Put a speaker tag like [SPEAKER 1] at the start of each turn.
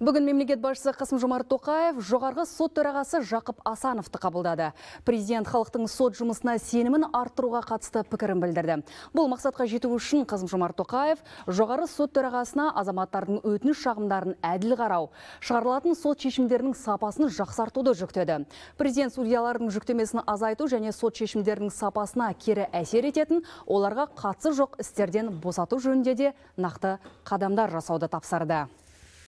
[SPEAKER 1] Бүгін мемлекет басшысы Қасым Жомарт Тоқаев жоғарғы сот төрағасы Жақып Асановты қабылдады. Президент халықтың сот жұмысына сенімін арттыруға қатысты пікірін білдірді. Бұл мақсатқа жету үшін Қасым Жомарт Тоқаев жоғары сот төрағасына азаматтардың өтініш шағымдарын әділ қарау, шығарылатын сот шешімдерінің сапасын жақсартуды жүктеді. Президент судьялардың жүктемесін азайту және сот шешімдерінің сапасына кері әсер ететін, оларға қатысы жоқ істерден босату жөнінде де нақты қадамдар жасауды тапсырды.